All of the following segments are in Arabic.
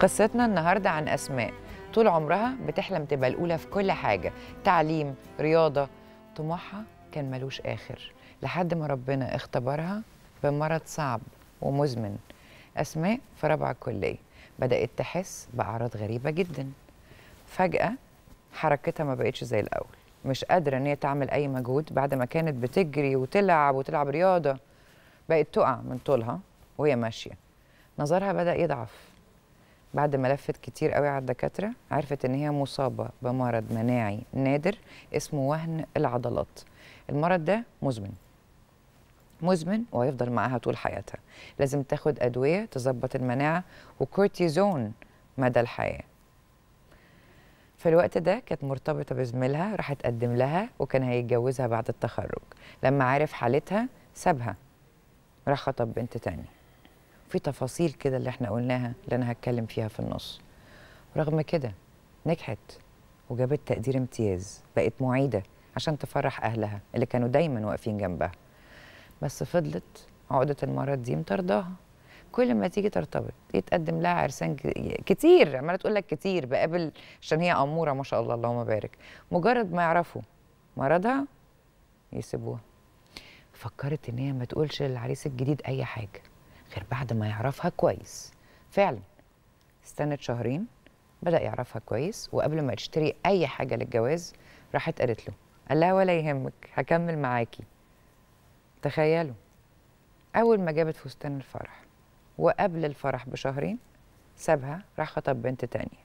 قصتنا النهارده عن اسماء طول عمرها بتحلم تبقى الاولى في كل حاجه تعليم رياضه طموحها كان ملوش اخر لحد ما ربنا اختبرها بمرض صعب ومزمن اسماء في رابعه الكليه بدات تحس باعراض غريبه جدا فجاه حركتها ما بقتش زي الاول مش قادره ان هي تعمل اي مجهود بعد ما كانت بتجري وتلعب وتلعب رياضه بقت تقع من طولها وهي ماشيه نظرها بدا يضعف بعد ما لفت كتير قوي على الدكاتره عرفت ان هي مصابه بمرض مناعي نادر اسمه وهن العضلات المرض ده مزمن مزمن وهيفضل معاها طول حياتها لازم تاخد ادويه تظبط المناعه وكورتيزون مدى الحياه في الوقت ده كانت مرتبطه بزميلها راح تقدم لها وكان هيتجوزها بعد التخرج لما عرف حالتها سابها راح خطب بنت تانية في تفاصيل كده اللي احنا قلناها اللي انا هتكلم فيها في النص رغم كده نجحت وجابت تقدير امتياز بقت معيده عشان تفرح اهلها اللي كانوا دايما واقفين جنبها بس فضلت عقده المرض دي مطرداها كل ما تيجي ترتبط يتقدم لها عرسان كتير عماله تقول لك كتير بقابل عشان هي اموره ما شاء الله اللهم بارك مجرد ما يعرفوا مرضها يسيبوها فكرت ان هي ما تقولش للعريس الجديد اي حاجه غير بعد ما يعرفها كويس فعلا استنت شهرين بدا يعرفها كويس وقبل ما تشتري اي حاجه للجواز راحت قالت له قال لها ولا يهمك هكمل معاكي تخيلوا اول ما جابت فستان الفرح وقبل الفرح بشهرين سابها راح خطب بنت تانية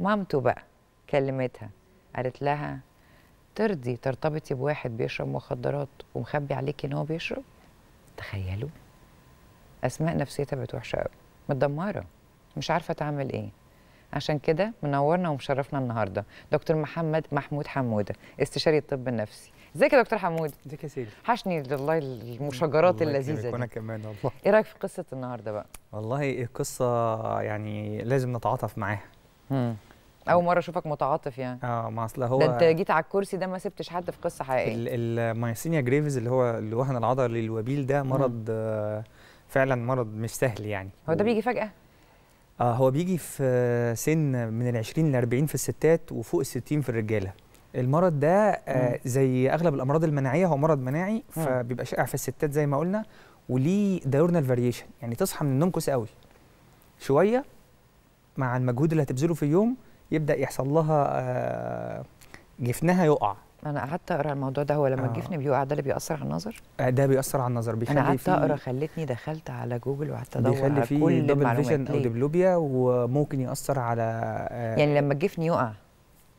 مامته بقى كلمتها قالت لها ترضي ترتبطي بواحد بيشرب مخدرات ومخبي عليكي ان هو بيشرب تخيلوا اسماء نفسيتها بقت وحشه قوي متدمره مش عارفه تعمل ايه عشان كده منورنا ومشرفنا النهارده دكتور محمد محمود حموده استشاري الطب النفسي ازيك يا دكتور حمود ازيك يا سيدي حشني والله المشاجرات اللذيذه دي كمان والله ايه رايك في قصه النهارده بقى والله قصه يعني لازم نتعاطف معاها اول مره اشوفك متعاطف يعني اه ما اصل هو ده انت جيت على الكرسي ده ما سبتش حد في قصه حقيقيه المايسينيا جريفز اللي هو الوهن العضلي الوبيل ده مرض آه فعلا مرض مش سهل يعني هو ده بيجي فجأة؟ آه هو بيجي في سن من ال 20 ل 40 في الستات وفوق ال 60 في الرجاله. المرض ده آه زي اغلب الامراض المناعيه هو مرض مناعي فبيبقى شائع في الستات زي ما قلنا وليه دايورنال فاريشن يعني تصحى من النوم كويس قوي شويه مع المجهود اللي هتبذله في اليوم يبدا يحصل لها آه جفنها يقع انا قعدت اقرا الموضوع ده هو لما الجفن آه. بيقع ده اللي بيأثر على النظر آه، ده بيأثر على النظر بيخلي انا قعدت اقرا خلتني دخلت على جوجل وقعدت ادور على كل دبل فيجن او دبلوبيا وممكن يأثر على آه يعني لما الجفن يقع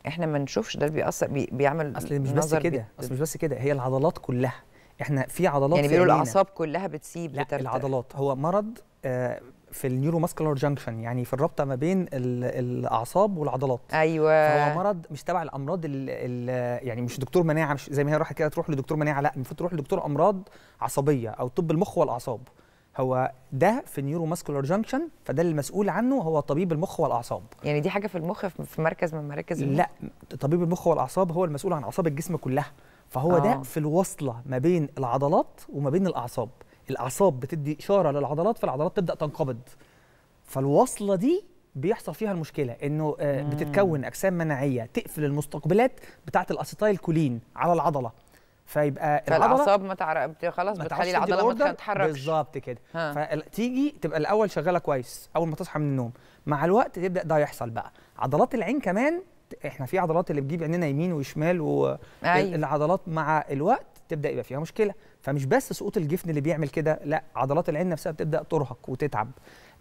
احنا ما نشوفش ده بيأثر بيعمل اصل مش بس كده اصل مش بس كده هي العضلات كلها احنا في عضلات يعني بيقولوا الاعصاب كلها بتسيب لا بترتر. العضلات هو مرض آه، في النيورو ماسكولار جانكشن يعني في الرابطه ما بين الاعصاب والعضلات ايوه فهو مرض مش تبع الامراض الـ الـ يعني مش دكتور مناعه مش زي ما هي راحت كده تروح لدكتور مناعه لا المفروض تروح لدكتور امراض عصبيه او طب المخ والاعصاب هو ده في النيورو ماسكولار جانكشن فده المسؤول عنه هو طبيب المخ والاعصاب يعني دي حاجه في المخ في مركز من مراكز لا طبيب المخ والاعصاب هو المسؤول عن اعصاب الجسم كلها فهو آه. ده في الوصله ما بين العضلات وما بين الاعصاب الاعصاب بتدي اشاره للعضلات فالعضلات تبدا تنقبض فالوصله دي بيحصل فيها المشكله انه آه بتتكون اجسام مناعيه تقفل المستقبلات بتاعه الاسيتايل كولين على العضله فيبقى فالاعصاب ما تعرف خلاص بتخلي العضله ما تتحركش بالظبط كده فتيجي تبقى الاول شغاله كويس اول ما تصحى من النوم مع الوقت تبدا ده يحصل بقى عضلات العين كمان احنا في عضلات اللي بتجيب عينينا يمين وشمال والعضلات أيوة. مع الوقت تبدا يبقى فيها مشكله فمش بس سقوط الجفن اللي بيعمل كده لا عضلات العين نفسها بتبدا ترهق وتتعب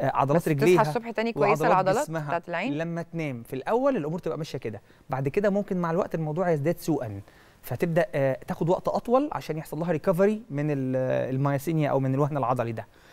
آه، عضلات رجليها تصحى الصبح تاني كويسه العضلات بتاعت العين لما تنام في الاول الامور تبقى ماشيه كده بعد كده ممكن مع الوقت الموضوع يزداد سوءا فتبدا آه، تاخد وقت اطول عشان يحصل لها ريكفري من المايسينيا او من الوهن العضلي ده